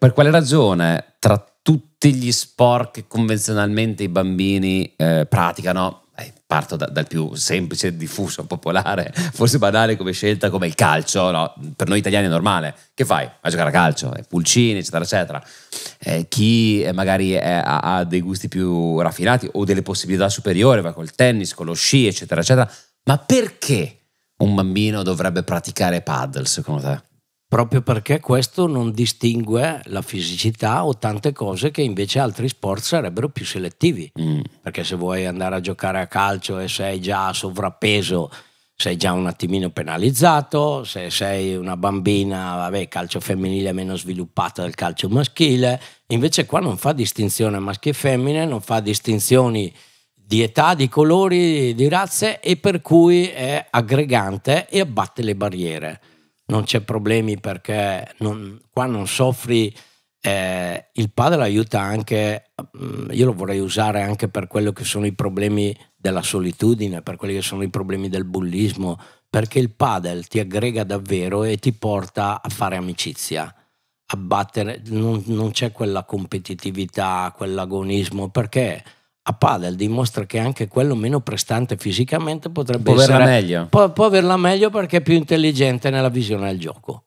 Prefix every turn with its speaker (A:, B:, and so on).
A: Per quale ragione tra tutti gli sport che convenzionalmente i bambini eh, praticano, eh, parto da, dal più semplice, diffuso, popolare, forse banale come scelta, come il calcio, no? per noi italiani è normale, che fai? a giocare a calcio, eh, pulcini, eccetera, eccetera. Eh, chi eh, magari è, ha, ha dei gusti più raffinati o delle possibilità superiori, va col tennis, con lo sci, eccetera, eccetera. Ma perché un bambino
B: dovrebbe praticare paddle, secondo te? proprio perché questo non distingue la fisicità o tante cose che invece altri sport sarebbero più selettivi. Mm. Perché se vuoi andare a giocare a calcio e sei già sovrappeso, sei già un attimino penalizzato, se sei una bambina, vabbè, calcio femminile è meno sviluppato del calcio maschile, invece qua non fa distinzione maschi e femmine, non fa distinzioni di età, di colori, di razze e per cui è aggregante e abbatte le barriere non c'è problemi perché non, qua non soffri. Eh, il padre aiuta anche, mm, io lo vorrei usare anche per quello che sono i problemi della solitudine, per quelli che sono i problemi del bullismo, perché il padel ti aggrega davvero e ti porta a fare amicizia, a battere, non, non c'è quella competitività, quell'agonismo, perché a padel dimostra che anche quello meno prestante fisicamente potrebbe può essere, averla meglio. Può, può averla meglio perché è più intelligente nella visione del gioco.